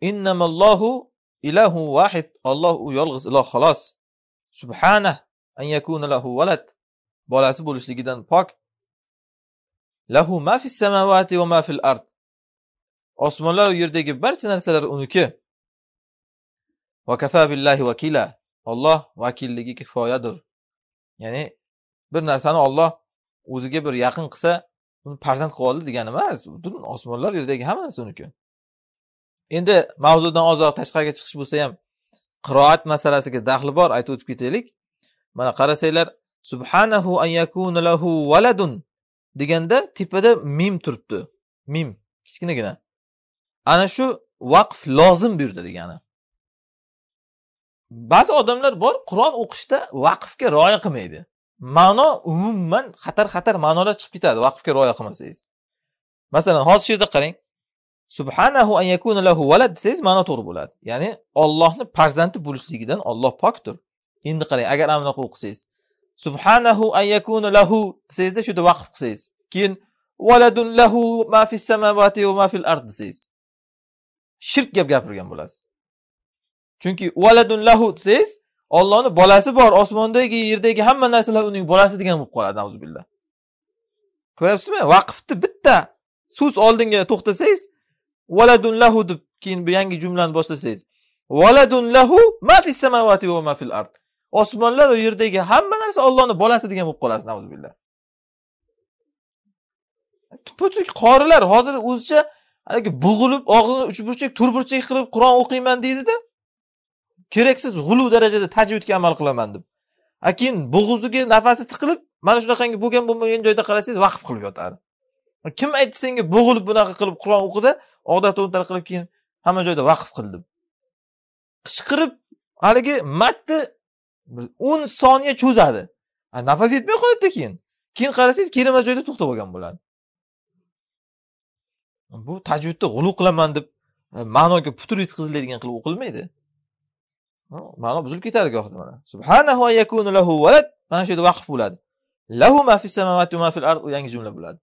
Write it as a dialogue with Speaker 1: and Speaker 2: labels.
Speaker 1: innamallohu ilahu vahid olloh u yolg'iz iloh xolos subhana an yakuna lahu valad bolasi bo'lishligidan pok lahu ma fis samavati va ma fil ard osmonlar yerdagi barcha narsalar uniki va kafa billahi vakila olloh vakilligi kifoyadir ya'ni bir narsani olloh o'ziga bir yaqin qilsa uni farzand qilib oldi degani emas butun osmonlar yerdagi hamma narsa uniki endi mavzudan ozroq tashqariga chiqish bo'lsa ham qiroat masalasiga daxli bor aytib o'tib ketaylik mana qarasanglar subhanahu an yakuna lahu valadun deganda tepada mim turibdi mim kichkinagina ana shu vaqf lozim bu yerda degani ba'zi odamlar bor qur'on o'qishda vaqfga rioya qilmaydi ma'no umuman xatar xatar ma'nolar chiqib ketadi vaqfga rioya qilmasangiz masalan hozir shu yerda qarang subhanahu an yakuna lahu valad desangiz ma'no to'g'ri bo'ladi ya'ni Allohni farzandi bo'lishligidan Alloh pokdir endi qarang agar ana bunaqa o'qisangiz subhanahu an yakuna lahu desangizda shu yerda vaqf qilsangiz keyin valadun lahu ma fi samawati va ma fil ard desangiz shirk gap gapirgan bo'lasiz chunki valadun lahu desangiz Allohning bolasi bor osmondagi yerdagi hamma narsalar uning bolasi degan bo'lib qoladi auzubillah ko'ryapsizmi vaqfni bitta so'z oldinga to'xtasangiz valadun lahu deb keyin bu yangi jumlani boshlasangiz valadun lahu ma va ma ard osmonlar va yerdagi hamma narsa Allohning bolasi degan bo'lib qolasiz billah tupputuk qorilar hozir o'zicha haligi bo'g'ilib og'zini uchburchak to'rtburchak qilib qur'on o'qiyman deydida keraksiz g'ulu darajada tajvidga amal qilaman deb a keyin bo'g'iziga nafasi tiqilib mana shunaqangi bo'lgan bo'lmagan joyda qarasangiz vaqf qilib yotadi kim aytdi senga bo'g'ilib bunaqa qilib qur'on o'qida odat o'ntar qilib keyin hamma joyda vaqf qil deb qichqirib haligi matni o'n soniya cho'zadi nafas yetmay qoladida keyin keyin qarasangiz kerakmas joyda to'xtab olgan bo'ladi bu tajvidni g'ulu qilaman deb e, ma'noga putur yetkaziladigan qilib o'qilmaydi ma'no buzilib ketadi gohida mana subhanahu yakunu lahu valad mana shu yerda vaqf bo'ladi lahu ma fis samawati ma fil ard yangi jumla bo'ladi